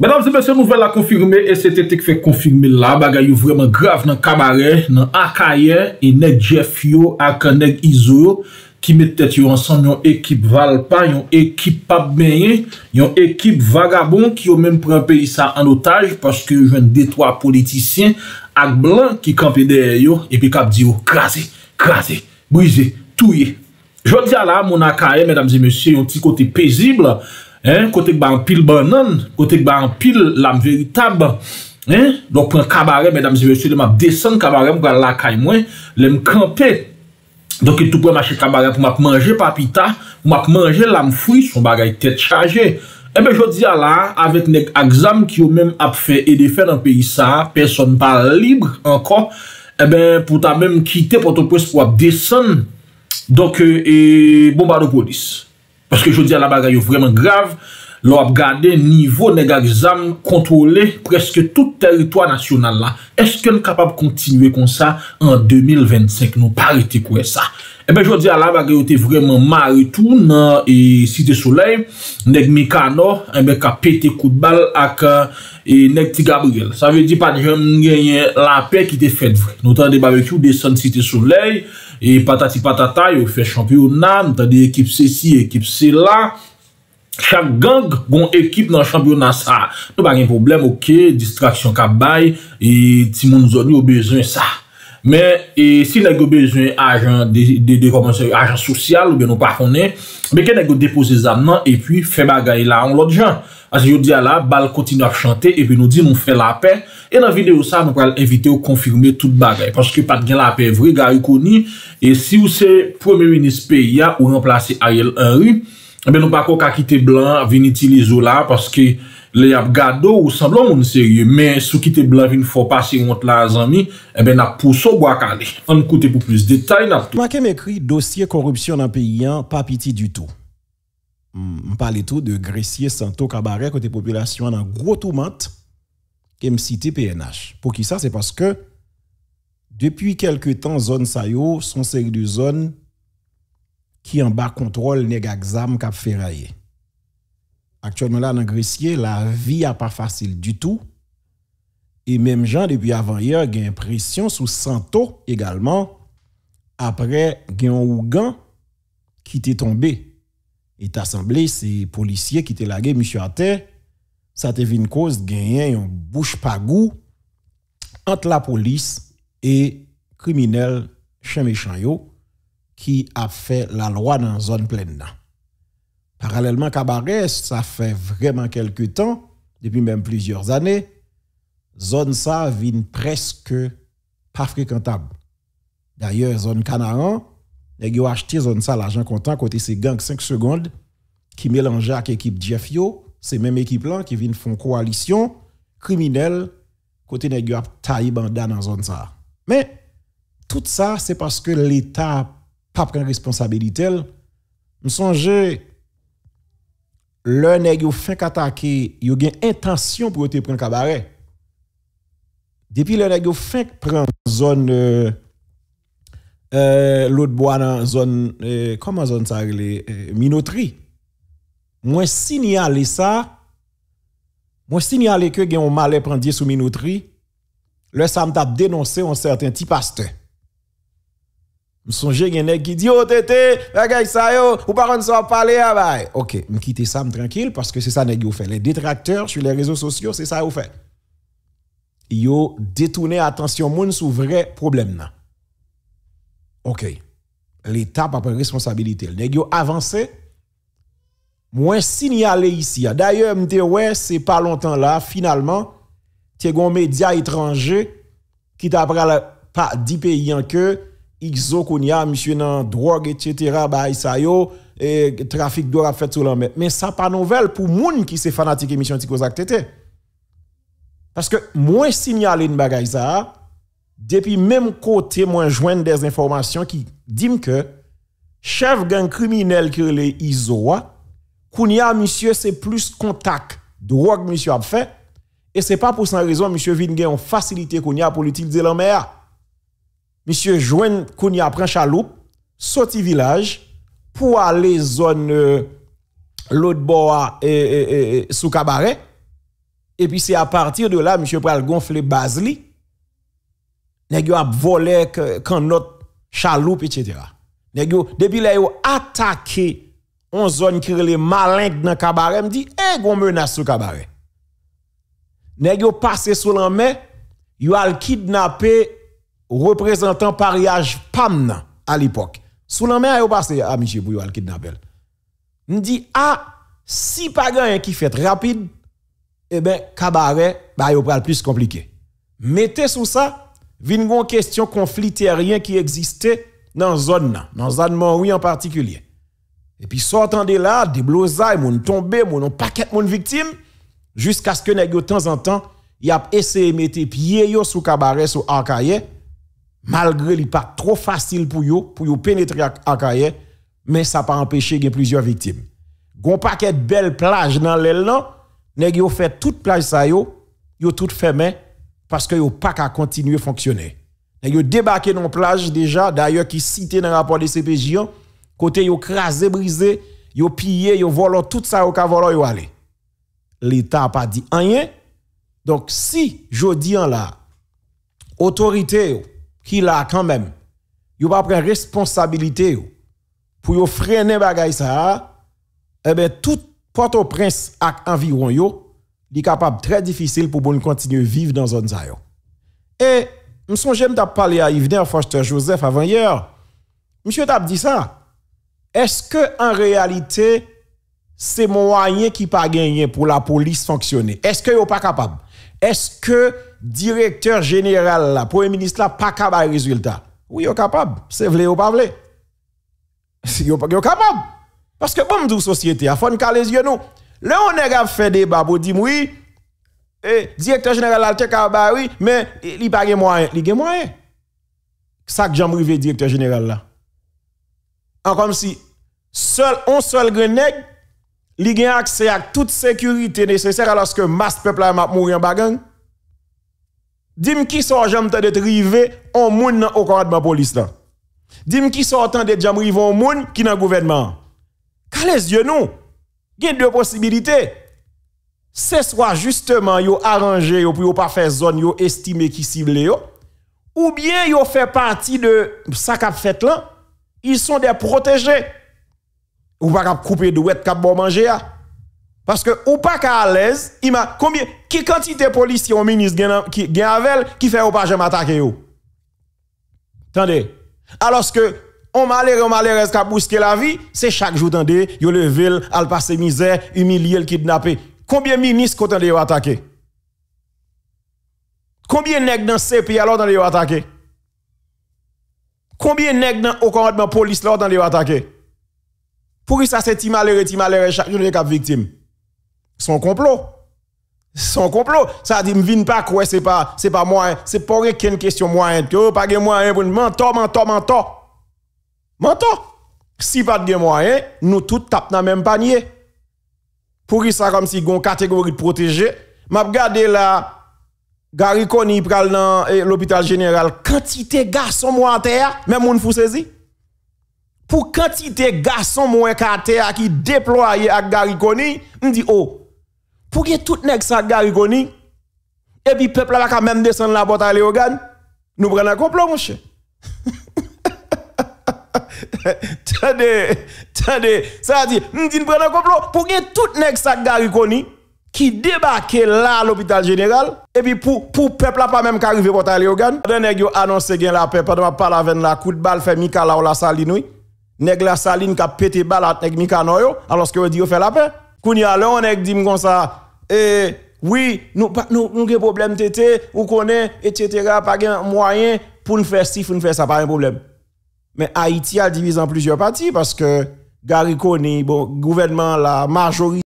Madame Zemese, nouvel la konfirme, e se te tek fe konfirme la, bagay yo vreman grav nan kabare, nan akaye, e nek Jeff yo, akan nek Izo yo, ki metet yo ansan yon ekip valpa, yon ekip pabmenye, yon ekip vagabon ki yo menm pranpe yisa an otaj, paske yon jwen detwa politisyen, ak blan ki kampede yo, epi kap diyo krasi, krasi, brize, touye. Jou diya la, moun akaye, Madame Zemese, yon ti kote pezible, Kotek ba an pil ban nan, kotek ba an pil lam veritab Donk pou an kabarem, edam zi ve sye de map desen kabarem pou gwa lakay mwen, lem kante Donk etou pou an mache kabarem pou map manje papita, pou map manje lam fris ou bagay tet chaje Ebe eh jodi ala, avet nek aksam ki ou men ap fe edefe nan peyi sa, person pa libre anko Ebe eh pou ta men kite poto pres pou ap desen Donk e eh, bomba do polis Paske jodi ala bagay yo vremen grav, lo ap gade nivou negarizam kontrole preske tout teritwa nasyonal la. Eske nou kapab kontinwe kon sa an 2025, nou parite kwe sa. Ebe eh jodi ala bagi yo te vremen maritou nan Siti e, Soulei, nek Mika anor, ebe eh ka pete koutbal ak e, nek ti Gabriel. Sa ve di pa di jen mwen genye la pe ki te fet vre. Nou tan de barikou desan Siti Soulei, e patati patata yo fe champion nan, nou tan de ekip se si, ekip se la. Chak gang gon ekip nan champion nan sa. Nou bagi yon problem oke, distraksyon ka bay, e ti moun zon yo bezwen sa. Mè, e si lè gè bezwen ajan de kompenseur, ajan sosyal, ou bè nou pa konè, mè kè lè gè depose zam nan, e pi fè bagay la an lòt jan. As yo diya la, bal kontinu ap chante, e pi nou di nou fè la apè, e nan videyo sa, nou pral evite ou konfirme tout bagay. Paske pat gen la apè vre, ga yu koni, e si ou se pweme menispe ya, ou remplase a yel anri, mè eh nou pa kon kakite blan, vin itilizo la, paske... Le ap gado ou sanblon moun serye, men sou ki te blanvi nfo pasi yon tla a zami, e ben ap pouso bwa kade. An koute pou plus detay la tout. Ma kem ekri dosye korupsyon nan peyi an, pa piti du tout. Hmm, m pa le tout de gresye santo kabare kote populasyon nan gwo tou mat kem siti PNH. Po ki sa, se paske depi kelke tan zon sayo, son seri du zon ki an ba kontrol nega gzam kap feraye. actuellement là, dans la vie n'est pas facile du tout. Et même Jean, depuis avant hier, il une pression sur Santo également. Après, il y a un qui était tombé. est assemblé, ces policiers qui étaient lagué, monsieur à ça Ça te une cause, et une bouche pas goût entre la police et criminel chez méchant qui a fait la loi dans la zone pleine. Parallèlement, cabaret, ça fait vraiment quelques temps, depuis même plusieurs années, zone ça vient presque pas fréquentable. D'ailleurs, zone Canaran, les gars acheté zone ça l'argent comptant côté ces gangs 5 secondes qui mélangeaient avec l'équipe Jeff Yo, ces mêmes équipes là qui viennent font coalition criminelle côté les gars dans zone ça. Mais tout ça c'est parce que l'état pas prendre responsabilité. Me songe le nèg yo fin attaquer, yo gen intention pour te prendre cabaret. Depuis le nèg yo fin prendre zone euh, euh, l'autre bois dans zone euh, comment zone ça les euh, minoterie. Moi signaler ça moi signaler que gen on malais prendre sous minoterie. Le ça m'a dénoncé un certain petit pasteur y gen nèg qui dit oh tété, regarde ça yo, ou pas on s'en parler ah je OK, m'quitter ça tranquille parce que c'est ça nèg yo fait. Les détracteurs sur les réseaux sociaux, c'est ça yo fait. Yo détourner attention moun sou vrai problème nan. OK. L'état pas responsabilité. Nèg yo avancé moins signalé ici. D'ailleurs, m'te ouais, c'est pas longtemps là finalement as un média étranger qui t'a pas 10 pays en que XO Kounia, monsieur nan drogue, etc. Bah, sa yo, et trafic d'or a fait sur la mer. Mais ça pas nouvelle pour moun qui se fanatique émission Tikozak Tete. Parce que moins signaler une bagay ça, depuis même côté, moins joindre des informations qui disent que chef gang criminel qui est Izoa, Kounia, monsieur, c'est plus contact. Drogue, monsieur, a fait. Et c'est pas pour cette raison, monsieur Vingé, en facilité Kounia pour l'utiliser la monsieur joine Kounia prend chaloupe, sorti village pour aller zone euh, l'autre bord et, euh, et, euh, euh, sous cabaret. Et puis c'est à partir de là, monsieur pral gonfler basli. Nèg a volé quand notre chaloupe etc. Nèg depuis là yo attaqué on zone qui les malin dans cabaret me dit eh gon menace sous cabaret. Nèg yo passé sous la mer, yo al kidnappé représentant pariage PAM à l'époque. Sous la main, il passé à Michel nous le dit, ah, si pas gagne qui fait rapide, eh bien, cabaret, bah, il le plus compliqué. Mettez sous ça, une question conflit terrien qui existait dans la zone, dans la zone en particulier. Et puis, sortant de là, des blousailles, mon tombé, mon paquet, mon victime, jusqu'à ce que, de temps en temps, il a essayé de mettre pied sous cabaret, sous arcaillé malgré li pas trop facile pour yo pour yo pénétrer à carrière mais ça pas empêché de plusieurs victimes gon paquet de belles plages dans l'aile non? nèg yo fait toute plage ça yo yo tout fermé parce que yo pas qu'à continuer fonctionner nèg yo débarqué dans plage déjà d'ailleurs qui cité dans rapport de CPJ hein. côté yo crasé brisé yo pillé yo volant tout ça yo ka volant yo aller l'état pas dit rien donc si jodi en la autorité qui a quand même, yo pas prendre responsabilité pour freiner bagay ça, eh ben tout Port-au-Prince ak environ yo, li capable très difficile pour bon continuer vivre dans zone ça Et me songe t'a parler à Yvner Foster Joseph avant hier. Monsieur t'a dit ça. Est-ce que en réalité c'est moyen qui pas gagné pour la police fonctionner Est-ce que yo pas capable est-ce que directeur général, là, premier ministre, là, pas capable de résultat? Oui, il est capable. C'est vrai ou pas vrai? Il est capable. Parce que, bon, nous, société, il fond nous les yeux, nous. Là, on a fait débat pour dire, oui, le eh, directeur général, là, est capable, oui, mais il n'y pas de moyens. » Il n'y a pas moyen. Ça que j'aime directeur général, là. En comme si, seul, on seul grenègue, Liguez a accès à toute sécurité nécessaire lorsque que masse peuple a mourir en bagang Dim qui sort jam de trivé dans moun nan au ma police là. Dim qui sort de jam en au monde qui nan gouvernement. Kalez yeux nous. Gen deux possibilités. C'est soit justement yo arrangé yo pour yo pas faire zone yo estimé qui cible yo ou bien yo fait partie de ça qu'a fait là. Ils sont des protégés ou pas qu'à couper douette cap bon manger parce que ou pas à l'aise il m'a combien qui quantité policiers ou ministre qui gen avec qui fait ou pas jamais attaquer ou attendez alors que on malheureux on malheur cap bousquer la vie c'est chaque jour attendez yo levé al passer misère humilié le kidnappé, combien ministres qu'on yo attaquer combien nèg dans CPI alors dans les attaquer combien nèg dans au commandement police là dans les attaquer pour qui ça c'est ti malheureux, ti malheureux chaque jour cap victime. Son complot. Son complot. Ça dit ne viens pas quoi c'est pas c'est pas moi, c'est pas une question moyen. Yo oh, pas de moyen pour mentor mentor mentor. Mentor. Si pas de moyen, nous tous tapons dans le même panier. Pour qui ça comme si une catégorie de protéger? m'a regardé là Gary pral dans eh, l'hôpital général quantité de garçon moi en terre, même on fou saisi pour quantité garçon moins carter qui déployé à Gariconi, on dit oh pour que tout nèg ça Gariconi et puis peuple là quand même descendre la botte à Léogan, nous prenons un complot mon cher. Tendez, ça dit, on dit nous prenons un complot pour que tout nèg ça Gariconi qui débarque là à l'hôpital général et puis pour pour peuple là pas même qu'arriver pour aller organe nèg yo annoncé gain la paix pendant parler avec la coup de balle fait Mika là ou la salinouille nèg la saline qui a pété balat nèg Mikanoyo alors que dit fait la paix kounya là on nèg dit comme ça eh, oui nous nous un gen problème tété ou connaît etc. pas de moyen pour nous faire si, pour nous faire ça pas un problème mais Haïti a divisé en plusieurs parties parce que Gary le bon gouvernement la majorité